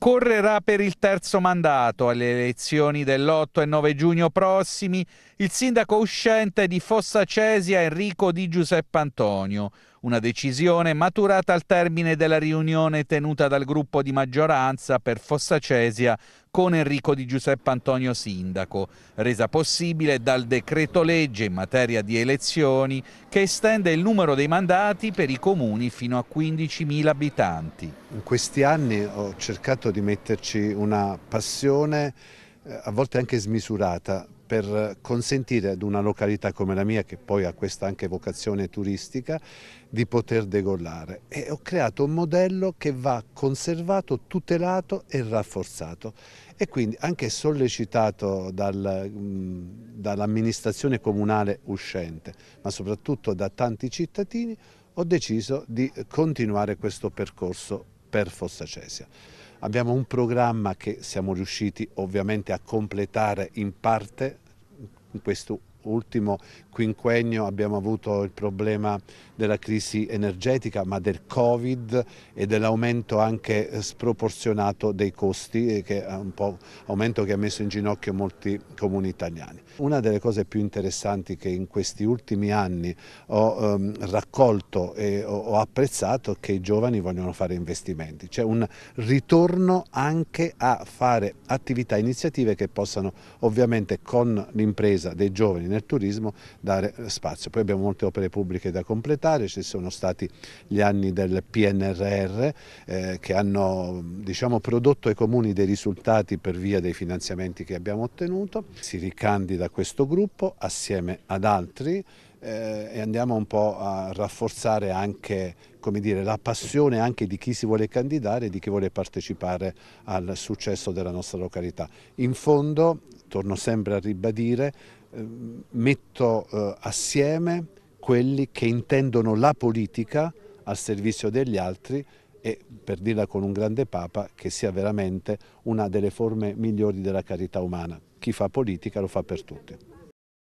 correrà per il terzo mandato alle elezioni dell'8 e 9 giugno prossimi il sindaco uscente di Fossa Cesia Enrico Di Giuseppe Antonio. Una decisione maturata al termine della riunione tenuta dal gruppo di maggioranza per Fossacesia con Enrico Di Giuseppe Antonio Sindaco, resa possibile dal decreto legge in materia di elezioni che estende il numero dei mandati per i comuni fino a 15.000 abitanti. In questi anni ho cercato di metterci una passione eh, a volte anche smisurata per consentire ad una località come la mia, che poi ha questa anche vocazione turistica, di poter degollare. E ho creato un modello che va conservato, tutelato e rafforzato. E quindi anche sollecitato dal, dall'amministrazione comunale uscente, ma soprattutto da tanti cittadini, ho deciso di continuare questo percorso per Fossacesia. Abbiamo un programma che siamo riusciti ovviamente a completare in parte in questo ultimo quinquennio abbiamo avuto il problema della crisi energetica ma del Covid e dell'aumento anche eh, sproporzionato dei costi, eh, che è un po' aumento che ha messo in ginocchio molti comuni italiani. Una delle cose più interessanti che in questi ultimi anni ho ehm, raccolto e ho, apprezzato è che i giovani vogliono fare investimenti, c'è un ritorno anche a fare attività, iniziative che possano ovviamente con l'impresa dei giovani nel turismo dare eh, spazio. Poi abbiamo molte opere pubbliche da completare, ci sono stati gli anni del PNRR eh, che hanno diciamo, prodotto ai comuni dei risultati per via dei finanziamenti che abbiamo ottenuto, si ricandida questo gruppo assieme ad altri eh, e andiamo un po' a rafforzare anche dire, la passione anche di chi si vuole candidare e di chi vuole partecipare al successo della nostra località. In fondo, torno sempre a ribadire, Ehm, metto eh, assieme quelli che intendono la politica al servizio degli altri e per dirla con un grande papa che sia veramente una delle forme migliori della carità umana. Chi fa politica lo fa per tutti.